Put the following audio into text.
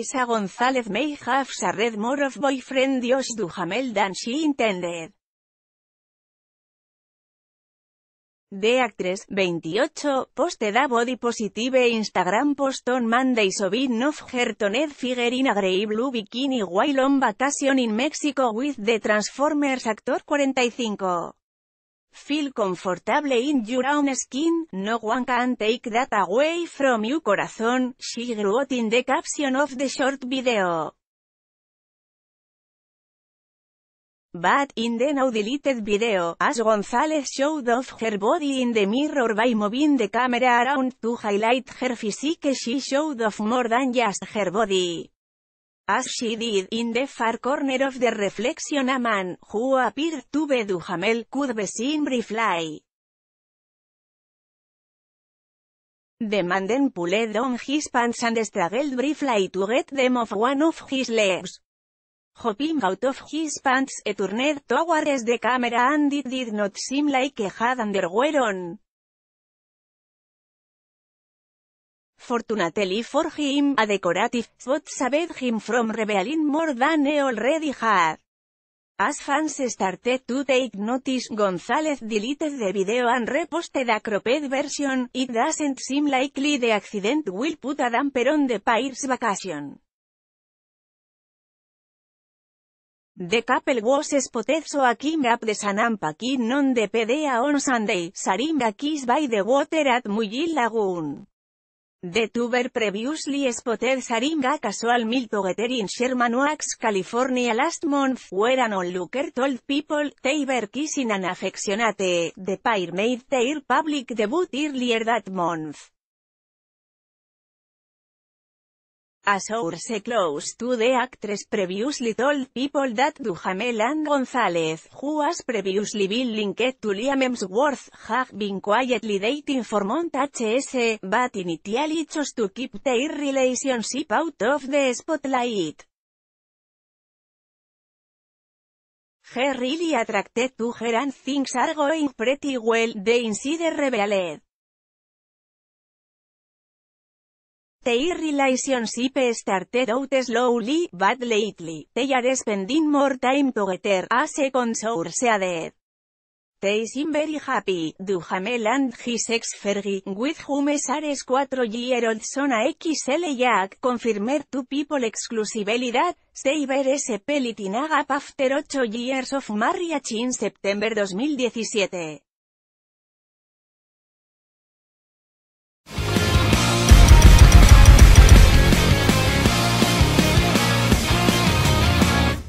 Isa González may have shared more of boyfriend Dios Duhamel than she intended. The actress, 28, posted a body positive Instagram post on Monday so herton of her figure grey blue bikini while on vacation in Mexico with the Transformers actor 45. Feel comfortable in your own skin, no one can take that away from you corazón, she wrote in the caption of the short video. But in the now deleted video, as González showed off her body in the mirror by moving the camera around to highlight her physique she showed off more than just her body. As she did in the far corner of the reflection a man, who appeared to be Duhamel, could be seen briefly. The man then pulled on his pants and struggled briefly to get them off one of his legs. Hopping out of his pants, he turned towards the camera and it did not seem like he had underwear fortunately for him, a decorative, but saved him from revealing more than he already had. As fans started to take notice, González deleted the video and reposted a cropped version, it doesn't seem likely the accident will put a damper on the pair's vacation. The couple was spotted so a King up the Sanampa Kin on the PDA on Sunday, Sarim a kiss by the water at Muyil Lagoon. The tuber previously spotted Saringa casual mill together in Sherman Oaks, California last month where an onlooker told people they kissing an affectionate. The pair made their public debut earlier that month. A source close to the actress previously told people that Duhamel and González, who has previously been linked to Liam Hemsworth, have been quietly dating for months but initially chose to keep their relationship out of the spotlight. He really attracted to her and things are going pretty well, the insider revealed. Their relationship started out slowly, but lately, they are spending more time together as a consortium. They seem very happy, Duhamel and his ex with whom Sares 4-year-old son a XL Jack, confirmer two people exclusividad, save is pelitinaga after 8 years of marriage in September 2017.